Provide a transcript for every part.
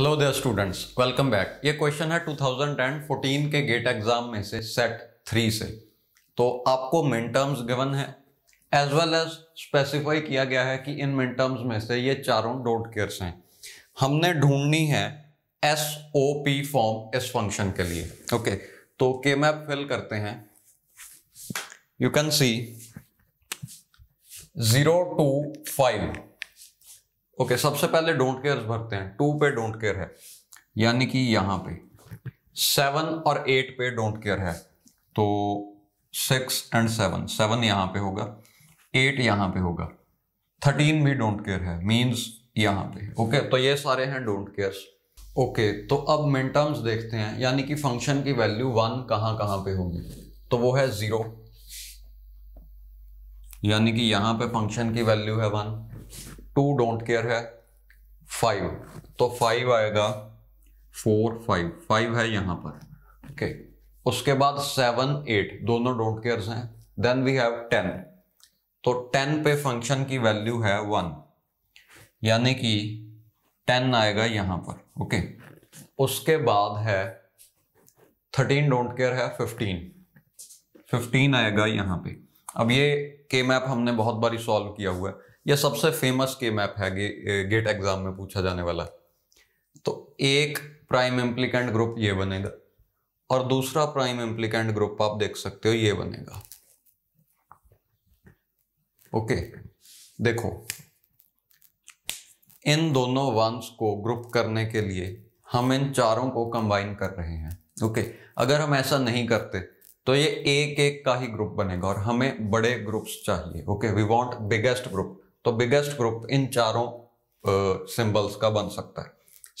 Hello there students welcome back ये question है 2014 के गेट एग्जाम में से सेट थ्री से तो आपको मिन टर्म्स गिवन है एज वेल एज स्पेसिफाई किया गया है कि इन मिन टर्म्स में से ये चारों डोट केयर्स हैं हमने ढूंढनी है एस ओ पी फॉर्म इस फंक्शन के लिए ओके okay, तो के मैप फिल करते हैं you can see zero two five okay okay, सबसे पहले डोंट केयर भरते हैं टू पे डोंट केयर है यानी कि यहां पे सेवन और एट पे डोंट केयर है तो सिक्स एंड सेवन सेवन यहां पे होगा एट यहां पे होगा थर्टीन भी डोंट केयर है मींस यहां पे ओके okay, तो ये सारे हैं डोंट केयर्स ओके तो अब मिन टर्म्स देखते हैं यानी कि फंक्शन की वैल्यू वन कहां कहां पे होगी तो वो है जीरो यानी कि यहां पे फंक्शन की वैल्यू है वन टू डोंट केयर है फाइव तो फाइव आएगा फोर फाइव फाइव है यहां पर ओके okay. उसके बाद सेवन एट दोनों डोंट केयर हैं देन वी हैव टेन तो टेन पे फंक्शन की वैल्यू है वन यानी कि टेन आएगा यहां पर ओके okay. उसके बाद है थर्टीन डोंट केयर है फिफ्टीन फिफ्टीन आएगा यहां पे अब ये के मैप हमने बहुत बारी सॉल्व किया हुआ है यह सबसे फेमस के मैप है गे, गेट एग्जाम में पूछा जाने वाला तो एक प्राइम एम्प्लीकेंट ग्रुप ये बनेगा और दूसरा प्राइम एम्प्लीकेंट ग्रुप आप देख सकते हो ये बनेगा ओके देखो इन दोनों वंस को ग्रुप करने के लिए हम इन चारों को कंबाइन कर रहे हैं ओके अगर हम ऐसा नहीं करते तो ये एक एक का ही ग्रुप बनेगा और हमें बड़े ग्रुप्स चाहिए okay we want biggest group तो बिगेस्ट ग्रुप इन चारों सिंबल्स का बन सकता है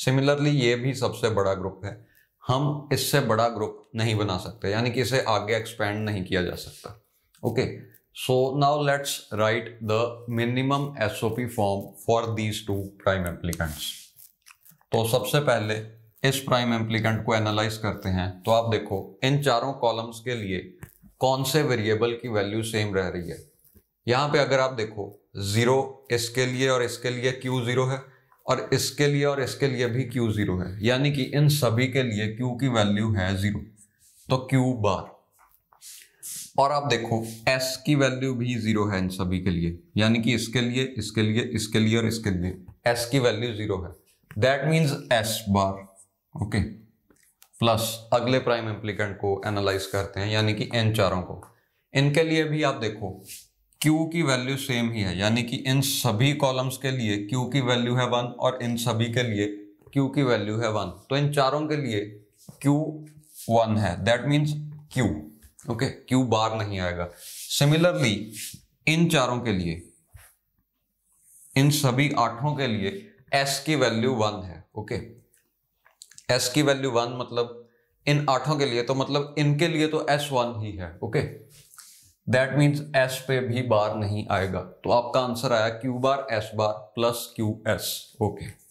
सिमिलरली ये भी सबसे बड़ा ग्रुप है हम इससे बड़ा ग्रुप नहीं बना सकते यानी कि इसे आगे एक्सपेंड नहीं किया जा सकता okay so now let's write the minimum SOP form for these two prime implicants तो सबसे पहले इस प्राइम एप्लीकेंट को एनालाइज करते हैं तो आप देखो इन चारों कॉलम्स के लिए कौन से वेरिएबल की वैल्यू सेम रह रही है यहाँ पे अगर आप देखो ज़ीरो इसके लिए और इसके लिए क्यू ज़ीरो है और इसके लिए और इसके लिए भी क्यू ज़ीरो है यानी कि इन सभी के लिए क्यू की वैल्यू है ज़ीरो तो क्यू बार और आप देखो एस की वैल्यू भी ज़ीरो है इन सभी के लिए यानी कि इसके लिए इसके लिए इसके लिए और इसके लिए एस की वैल्यू ज़ीरो है that means S bar okay plus अगले प्राइम एम्प्लीकेंट को एनालाइज करते हैं यानी कि इन चारों को इनके लिए भी आप देखो Q की वैल्यू सेम ही है यानी कि इन सभी कॉलम्स के लिए Q की वैल्यू है वन और इन सभी के लिए Q की वैल्यू है वन तो इन चारों के लिए Q वन है that means Q okay Q bar नहीं आएगा सिमिलरली इन चारों के लिए इन सभी आठों के लिए S की वैल्यू वन है ओके okay? S की वैल्यू वन मतलब इन आठों के लिए तो मतलब इनके लिए तो एस वन ही है okay okay? That means S पे भी बार नहीं आएगा तो आपका आंसर आया Q bar S bar plus Q S okay